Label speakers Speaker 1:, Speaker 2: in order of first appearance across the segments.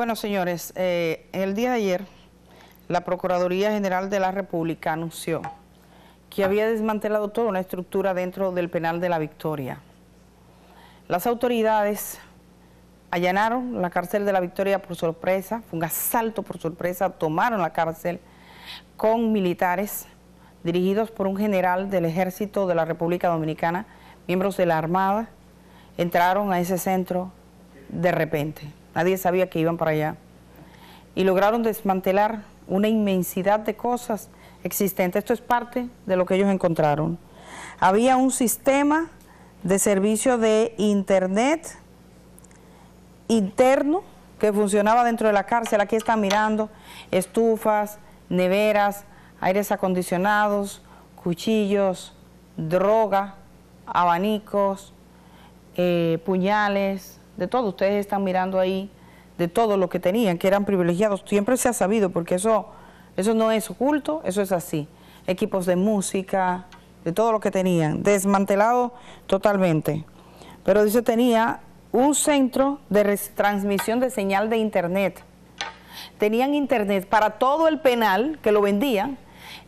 Speaker 1: Bueno, señores, eh, el día de ayer la Procuraduría General de la República anunció que había desmantelado toda una estructura dentro del penal de la Victoria. Las autoridades allanaron la cárcel de la Victoria por sorpresa, fue un asalto por sorpresa, tomaron la cárcel con militares dirigidos por un general del ejército de la República Dominicana, miembros de la Armada, entraron a ese centro de repente. Nadie sabía que iban para allá. Y lograron desmantelar una inmensidad de cosas existentes. Esto es parte de lo que ellos encontraron. Había un sistema de servicio de internet interno que funcionaba dentro de la cárcel. Aquí están mirando estufas, neveras, aires acondicionados, cuchillos, droga, abanicos, eh, puñales, de todo. Ustedes están mirando ahí de todo lo que tenían, que eran privilegiados. Siempre se ha sabido, porque eso, eso no es oculto, eso es así. Equipos de música, de todo lo que tenían, desmantelado totalmente. Pero dice, tenía un centro de transmisión de señal de internet. Tenían internet para todo el penal, que lo vendían,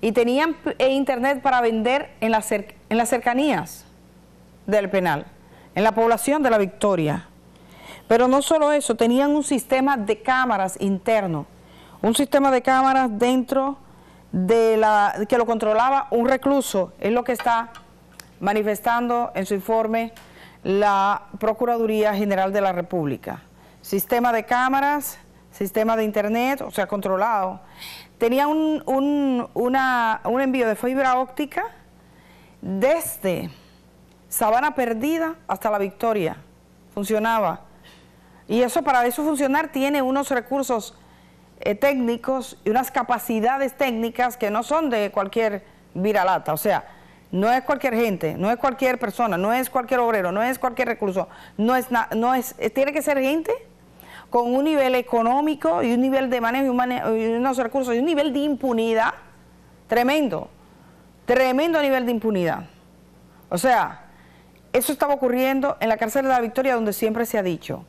Speaker 1: y tenían e internet para vender en, en las cercanías del penal, en la población de la Victoria. Pero no solo eso, tenían un sistema de cámaras interno, un sistema de cámaras dentro de la que lo controlaba un recluso, es lo que está manifestando en su informe la Procuraduría General de la República. Sistema de cámaras, sistema de internet, o sea, controlado. Tenía un, un, un envío de fibra óptica desde Sabana Perdida hasta La Victoria. Funcionaba y eso para eso funcionar tiene unos recursos eh, técnicos y unas capacidades técnicas que no son de cualquier viralata, o sea, no es cualquier gente, no es cualquier persona, no es cualquier obrero, no es cualquier recurso, no es, no es eh, tiene que ser gente con un nivel económico y un nivel de manejo y unos recursos y un nivel de impunidad tremendo, tremendo nivel de impunidad. O sea, eso estaba ocurriendo en la cárcel de la Victoria donde siempre se ha dicho,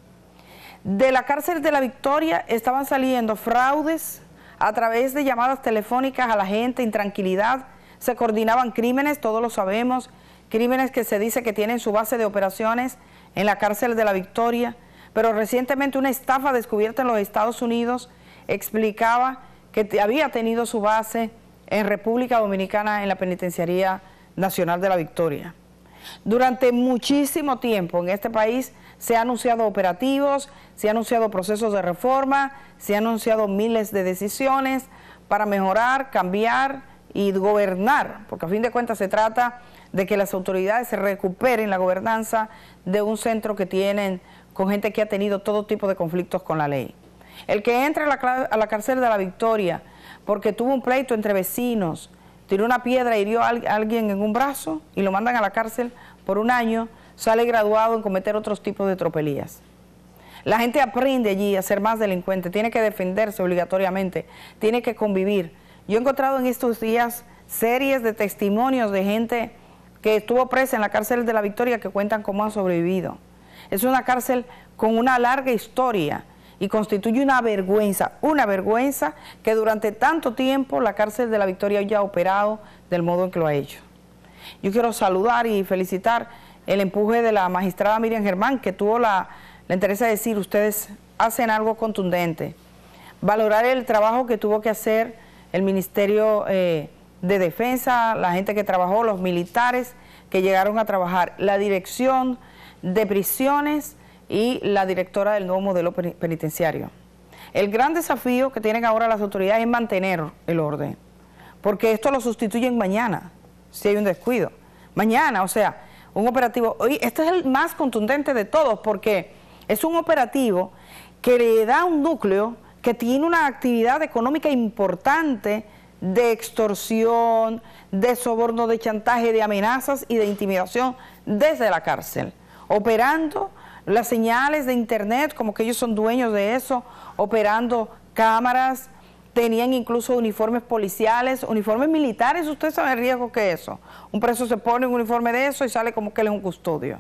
Speaker 1: de la cárcel de la Victoria estaban saliendo fraudes a través de llamadas telefónicas a la gente, intranquilidad, se coordinaban crímenes, todos lo sabemos, crímenes que se dice que tienen su base de operaciones en la cárcel de la Victoria, pero recientemente una estafa descubierta en los Estados Unidos explicaba que había tenido su base en República Dominicana en la Penitenciaría Nacional de la Victoria. Durante muchísimo tiempo en este país se han anunciado operativos, se han anunciado procesos de reforma, se han anunciado miles de decisiones para mejorar, cambiar y gobernar, porque a fin de cuentas se trata de que las autoridades se recuperen la gobernanza de un centro que tienen con gente que ha tenido todo tipo de conflictos con la ley. El que entra a la, a la cárcel de la Victoria porque tuvo un pleito entre vecinos, tiró una piedra, hirió a alguien en un brazo y lo mandan a la cárcel por un año, sale graduado en cometer otros tipos de tropelías. La gente aprende allí a ser más delincuente, tiene que defenderse obligatoriamente, tiene que convivir. Yo he encontrado en estos días series de testimonios de gente que estuvo presa en la cárcel de la Victoria que cuentan cómo han sobrevivido. Es una cárcel con una larga historia y constituye una vergüenza, una vergüenza que durante tanto tiempo la cárcel de la Victoria haya operado del modo en que lo ha hecho. Yo quiero saludar y felicitar el empuje de la magistrada Miriam Germán, que tuvo la, la de decir, ustedes hacen algo contundente. Valorar el trabajo que tuvo que hacer el Ministerio eh, de Defensa, la gente que trabajó, los militares que llegaron a trabajar, la dirección de prisiones y la directora del nuevo modelo penitenciario. El gran desafío que tienen ahora las autoridades es mantener el orden, porque esto lo sustituyen mañana, si hay un descuido. Mañana, o sea, un operativo, hoy, este es el más contundente de todos porque es un operativo que le da un núcleo que tiene una actividad económica importante de extorsión, de soborno, de chantaje, de amenazas y de intimidación desde la cárcel, operando las señales de internet como que ellos son dueños de eso, operando cámaras, tenían incluso uniformes policiales, uniformes militares, usted sabe el riesgo que eso. Un preso se pone un uniforme de eso y sale como que él es un custodio.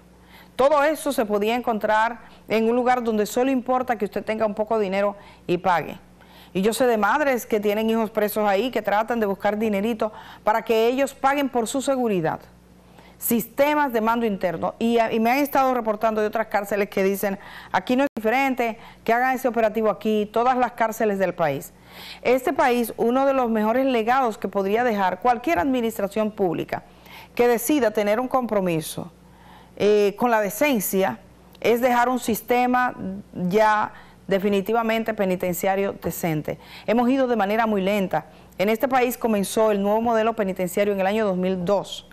Speaker 1: Todo eso se podía encontrar en un lugar donde solo importa que usted tenga un poco de dinero y pague. Y yo sé de madres que tienen hijos presos ahí, que tratan de buscar dinerito para que ellos paguen por su seguridad sistemas de mando interno. Y, me han estado reportando de otras cárceles que dicen, aquí no es diferente, que hagan ese operativo aquí, todas las cárceles del país. Este país, uno de los mejores legados que podría dejar cualquier administración pública que decida tener un compromiso eh, con la decencia, es dejar un sistema ya definitivamente penitenciario decente. Hemos ido de manera muy lenta. En este país comenzó el nuevo modelo penitenciario en el año 2002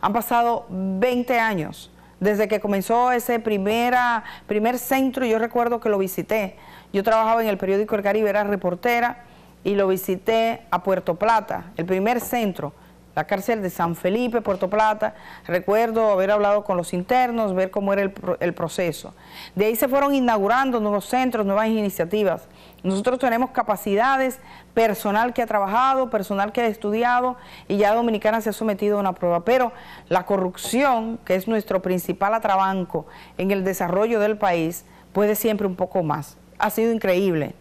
Speaker 1: han pasado 20 años desde que comenzó ese primera, primer centro, yo recuerdo que lo visité. Yo trabajaba en el periódico El Caribe, era reportera, y lo visité a Puerto Plata, el primer centro la cárcel de San Felipe, Puerto Plata. Recuerdo haber hablado con los internos, ver cómo era el, el, proceso. De ahí se fueron inaugurando nuevos centros, nuevas iniciativas. Nosotros tenemos capacidades, personal que ha trabajado, personal que ha estudiado y ya Dominicana se ha sometido a una prueba. Pero la corrupción, que es nuestro principal atrabanco en el desarrollo del país, puede siempre un poco más. Ha sido increíble.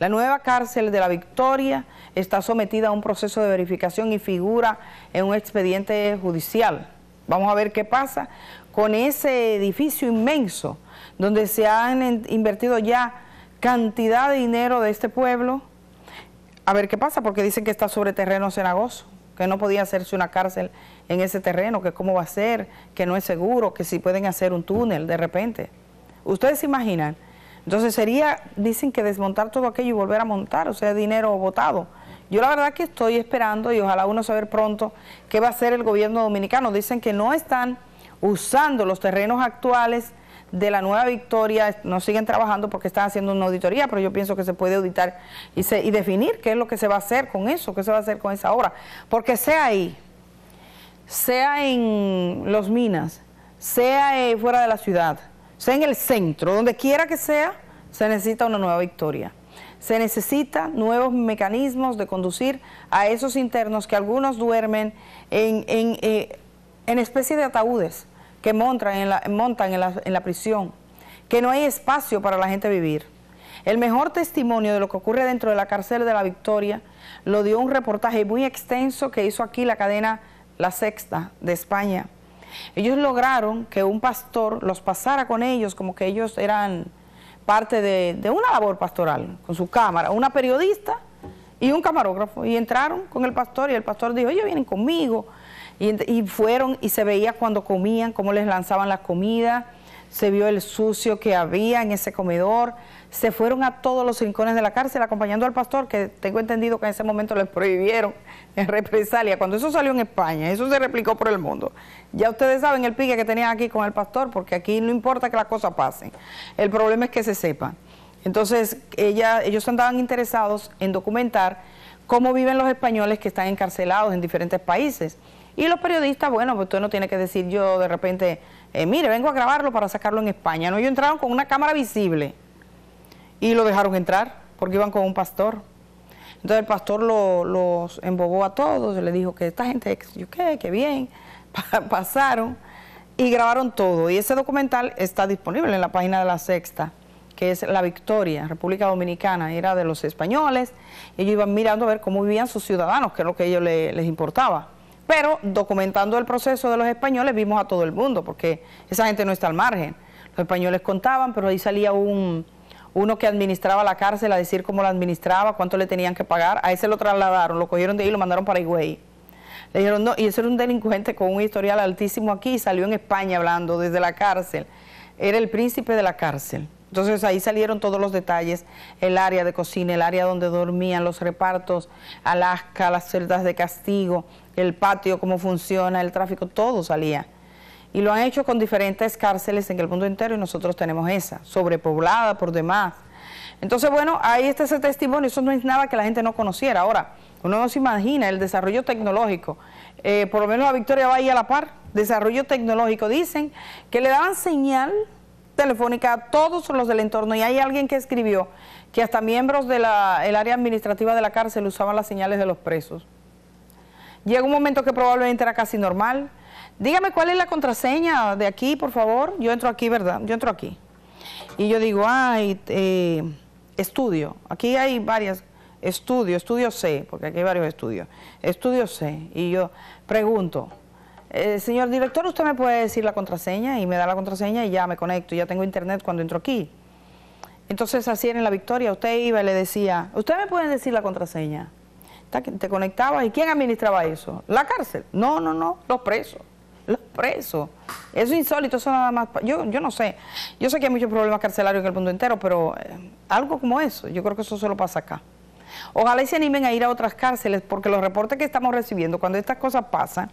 Speaker 1: La nueva cárcel de la Victoria está sometida a un proceso de verificación y figura en un expediente judicial. Vamos a ver qué pasa con ese edificio inmenso donde se han invertido ya cantidad de dinero de este pueblo. A ver qué pasa, porque dicen que está sobre terreno cenagoso, que no podía hacerse una cárcel en ese terreno, que cómo va a ser, que no es seguro, que si pueden hacer un túnel de repente. ¿Ustedes se imaginan? Entonces sería, dicen que desmontar todo aquello y volver a montar, o sea, dinero votado. Yo la verdad que estoy esperando y ojalá uno saber pronto qué va a hacer el gobierno dominicano. Dicen que no están usando los terrenos actuales de la nueva victoria, no siguen trabajando porque están haciendo una auditoría, pero yo pienso que se puede auditar y, y definir qué es lo que se va a hacer con eso, qué se va a hacer con esa obra. Porque sea ahí, sea en los minas, sea eh, fuera de la ciudad, sea, en el centro, donde quiera que sea, se necesita una nueva victoria. Se necesitan nuevos mecanismos de conducir a esos internos que algunos duermen en, en, eh, especie de ataúdes que montan, en la, montan en la prisión, que no hay espacio para la gente vivir. El mejor testimonio de lo que ocurre dentro de la cárcel de la Victoria lo dio un reportaje muy extenso que hizo aquí la cadena La Sexta de España ellos lograron que un pastor los pasara con ellos, como que ellos eran parte de, una labor pastoral, con su cámara, una periodista y un camarógrafo. Y entraron con el pastor y el pastor dijo, ellos vienen conmigo. Y, y fueron y se veía cuando comían, cómo les lanzaban la comida se vio el sucio que había en ese comedor, se fueron a todos los rincones de la cárcel acompañando al pastor, que tengo entendido que en ese momento les prohibieron en represalia. Cuando eso salió en España, eso se replicó por el mundo. Ya ustedes saben el pique que tenían aquí con el pastor, porque aquí no importa que las cosas pasen, el problema es que se sepan. Entonces, ella, ellos andaban interesados en documentar cómo viven los españoles que están encarcelados en diferentes países. Y los periodistas, bueno, pues usted no tiene que decir yo de repente eh, mire, vengo a grabarlo para sacarlo en España. No, ellos entraron con una cámara visible y lo dejaron entrar porque iban con un pastor. Entonces el pastor los embobó a todos, le dijo que esta gente, yo qué, bien, pasaron y grabaron todo. Y ese documental está disponible en la página de la sexta que es La Victoria, República Dominicana, era de los españoles, ellos iban mirando a ver cómo vivían sus ciudadanos, que es lo que a ellos les importaba. Pero documentando el proceso de los españoles vimos a todo el mundo, porque esa gente no está al margen. Los españoles contaban, pero ahí salía un, uno que administraba la cárcel a decir cómo la administraba, cuánto le tenían que pagar. A ese lo trasladaron, lo cogieron de ahí y lo mandaron para Higüey. Le dijeron, no, y ese era un delincuente con un historial altísimo aquí salió en España hablando desde la cárcel. Era el príncipe de la cárcel. Entonces ahí salieron todos los detalles, el área de cocina, el área donde dormían, los repartos, Alaska, las celdas de castigo, el patio, cómo funciona, el tráfico, todo salía. Y lo han hecho con diferentes cárceles en el mundo entero y nosotros tenemos esa, sobrepoblada por demás. Entonces, bueno, ahí está ese testimonio, eso no es nada que la gente no conociera. Ahora, uno no se imagina el desarrollo tecnológico, eh, por lo menos la Victoria va ahí a la par, desarrollo tecnológico. Dicen que le daban señal telefónica a todos los del entorno y hay alguien que escribió que hasta miembros del área administrativa de la cárcel usaban las señales de los presos. Llega un momento que probablemente era casi normal. Dígame cuál es la contraseña de aquí, por favor. Yo entro aquí, ¿verdad? Yo entro aquí. Y yo digo, ay, eh, estudio. Aquí hay varias. Estudio, estudio C, porque aquí hay varios estudios. Estudio C. Y yo pregunto, eh, señor director, ¿usted me puede decir la contraseña? Y me da la contraseña y ya me conecto. Ya tengo internet cuando entro aquí. Entonces, así era en la victoria. Usted iba y le decía, ¿usted me puede decir la contraseña? te conectaba ¿Y quién administraba eso? La cárcel. No, no, no, los presos. Los presos. Eso es insólito, eso nada más. Yo, yo no sé. Yo sé que hay muchos problemas carcelarios en el mundo entero, pero eh, algo como eso, yo creo que eso solo pasa acá. Ojalá se animen a ir a otras cárceles, porque los reportes que estamos recibiendo cuando estas cosas pasan,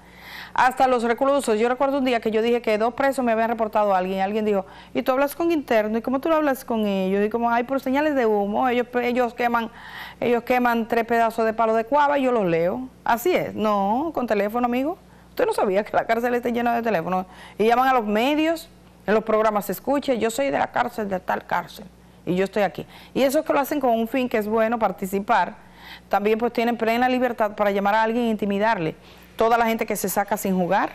Speaker 1: hasta los reclusos, yo recuerdo un día que yo dije que dos presos me habían reportado a alguien, alguien dijo, y tú hablas con internos, y cómo tú hablas con ellos, y como hay por señales de humo, ellos, queman, ellos queman tres pedazos de palo de cuava y yo los leo. Así es, no, con teléfono, amigo. Usted no sabía que la cárcel está llena de teléfonos. Y llaman a los medios, en los programas se escucha, yo soy de la cárcel, de tal cárcel y yo estoy aquí. Y eso es que lo hacen con un fin que es bueno participar, también pues tienen plena libertad para llamar a alguien e intimidarle. Toda la gente que se saca sin jugar,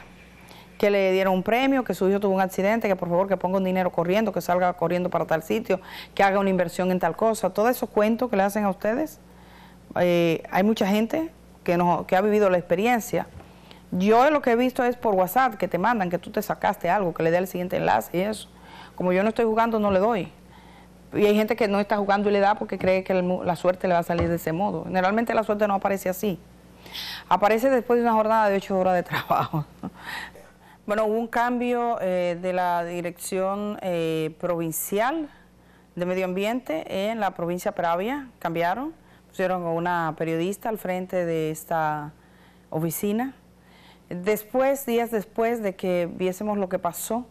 Speaker 1: que le dieron un premio, que su hijo tuvo un accidente, que por favor que ponga un dinero corriendo, que salga corriendo para tal sitio, que haga una inversión en tal cosa, todos esos cuentos que le hacen a ustedes, eh, hay mucha gente que, no, que ha vivido la experiencia. Yo lo que he visto es por WhatsApp que te mandan que tú te sacaste algo, que le dé el siguiente enlace y eso. Como yo no estoy jugando, no le doy. Y hay gente que no está jugando y le da porque cree que la suerte le va a salir de ese modo. Generalmente la suerte no aparece así. Aparece después de una jornada de ocho horas de trabajo. Bueno, hubo un cambio eh, de la dirección eh, provincial de medio ambiente en la provincia de Pravia, cambiaron, pusieron a una periodista al frente de esta oficina. Después, días después de que viésemos lo que pasó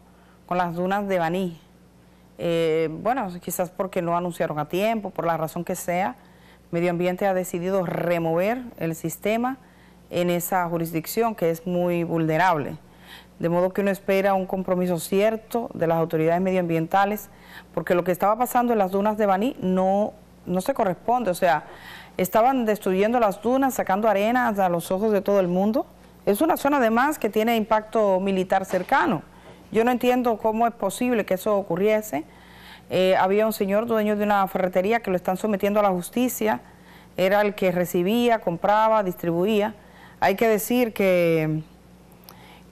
Speaker 1: con las dunas de Baní, eh, bueno, quizás porque no anunciaron a tiempo, por la razón que sea, Medio Ambiente ha decidido remover el sistema en esa jurisdicción que es muy vulnerable. De modo que uno espera un compromiso cierto de las autoridades medioambientales, porque lo que estaba pasando en las dunas de Baní no, no se corresponde. O sea, estaban destruyendo las dunas, sacando arenas a los ojos de todo el mundo. Es una zona además que tiene impacto militar cercano. Yo no entiendo cómo es posible que eso ocurriese. Eh, había un señor dueño de una ferretería que lo están sometiendo a la justicia, era el que recibía, compraba, distribuía. Hay que decir que,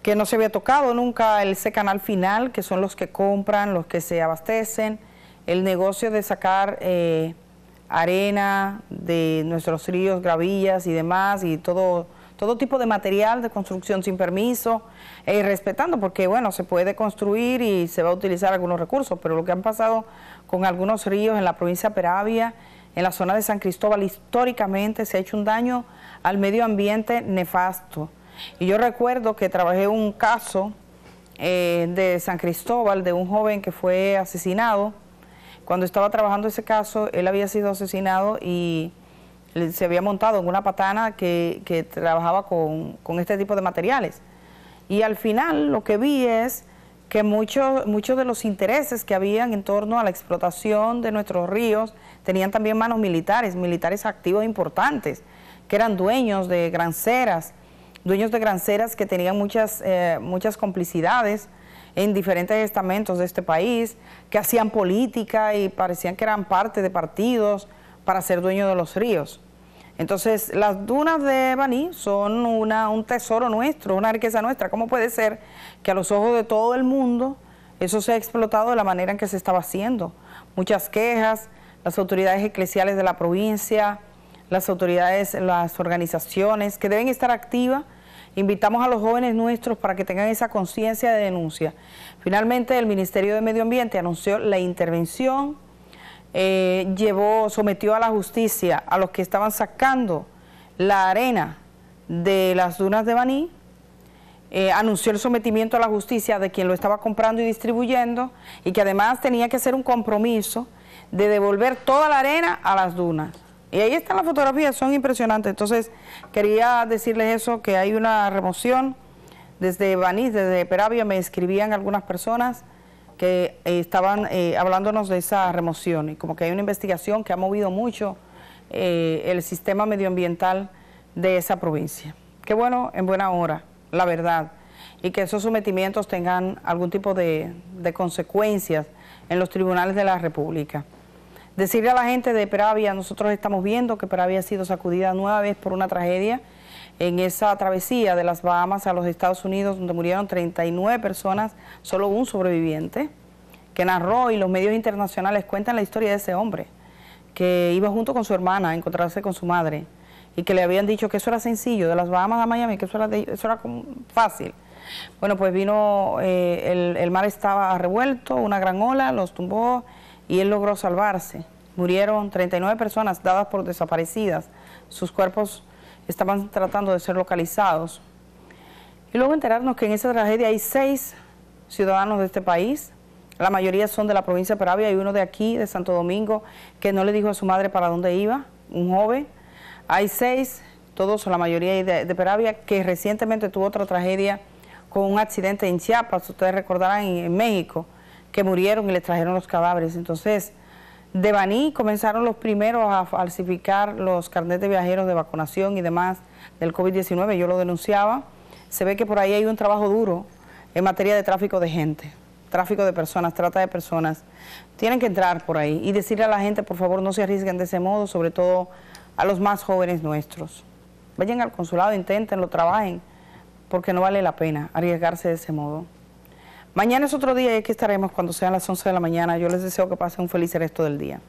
Speaker 1: que no se había tocado nunca ese canal final, que son los que compran, los que se abastecen, el negocio de sacar eh, arena de nuestros ríos, gravillas y demás, y todo todo tipo de material de construcción sin permiso, eh, respetando, porque bueno, se puede construir y se va a utilizar algunos recursos, pero lo que han pasado con algunos ríos en la provincia de Peravia, en la zona de San Cristóbal, históricamente se ha hecho un daño al medio ambiente nefasto. Y yo recuerdo que trabajé un caso eh, de San Cristóbal, de un joven que fue asesinado. Cuando estaba trabajando ese caso, él había sido asesinado y se había montado en una patana que, trabajaba con, este tipo de materiales. Y al final lo que vi es que muchos muchos de los intereses que habían en torno a la explotación de nuestros ríos tenían también manos militares, militares activos importantes, que eran dueños de granceras, dueños de granceras que tenían muchas, eh, muchas complicidades en diferentes estamentos de este país, que hacían política y parecían que eran parte de partidos para ser dueños de los ríos. Entonces, las dunas de Baní son una, un tesoro nuestro, una riqueza nuestra. ¿Cómo puede ser que a los ojos de todo el mundo eso se ha explotado de la manera en que se estaba haciendo. Muchas quejas, las autoridades eclesiales de la provincia, las autoridades, las organizaciones que deben estar activas. Invitamos a los jóvenes nuestros para que tengan esa conciencia de denuncia. Finalmente, el Ministerio de Medio Ambiente anunció la intervención eh, llevó, sometió a la justicia a los que estaban sacando la arena de las dunas de Baní, eh, anunció el sometimiento a la justicia de quien lo estaba comprando y distribuyendo y que además tenía que hacer un compromiso de devolver toda la arena a las dunas. Y ahí están las fotografías, son impresionantes. Entonces, quería decirles eso, que hay una remoción. Desde Baní, desde Peravia, me escribían algunas personas que eh, estaban eh, hablándonos de esa remoción y como que hay una investigación que ha movido mucho eh, el sistema medioambiental de esa provincia. Qué bueno, en buena hora, la verdad, y que esos sometimientos tengan algún tipo de, de consecuencias en los tribunales de la República. Decirle a la gente de Peravia, nosotros estamos viendo que Peravia ha sido sacudida nueva vez por una tragedia en esa travesía de las Bahamas a los Estados Unidos, donde murieron 39 personas, solo un sobreviviente, que narró y los medios internacionales cuentan la historia de ese hombre, que iba junto con su hermana a encontrarse con su madre y que le habían dicho que eso era sencillo, de las Bahamas a Miami, que eso era, fácil. Bueno, pues vino, eh, el, el mar estaba revuelto, una gran ola los tumbó y él logró salvarse. Murieron 39 personas dadas por desaparecidas. Sus cuerpos estaban tratando de ser localizados. Y luego enterarnos que en esa tragedia hay seis ciudadanos de este país, la mayoría son de la provincia de Peravia y uno de aquí, de Santo Domingo, que no le dijo a su madre para dónde iba, un joven. Hay seis, todos, la mayoría de, Peravia, que recientemente tuvo otra tragedia con un accidente en Chiapas, ustedes recordarán, en, México, que murieron y le trajeron los cadáveres. Entonces, de Baní comenzaron los primeros a falsificar los carnets de viajeros de vacunación y demás del COVID-19, yo lo denunciaba, se ve que por ahí hay un trabajo duro en materia de tráfico de gente, tráfico de personas, trata de personas. Tienen que entrar por ahí y decirle a la gente, por favor, no se arriesguen de ese modo, sobre todo a los más jóvenes nuestros. Vayan al consulado, lo trabajen, porque no vale la pena arriesgarse de ese modo. Mañana es otro día y aquí estaremos cuando sean las 11 de la mañana. Yo les deseo que pasen un feliz resto del día.